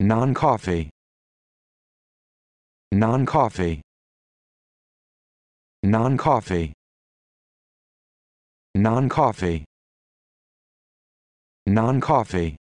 non-coffee non-coffee non-coffee non-coffee non-coffee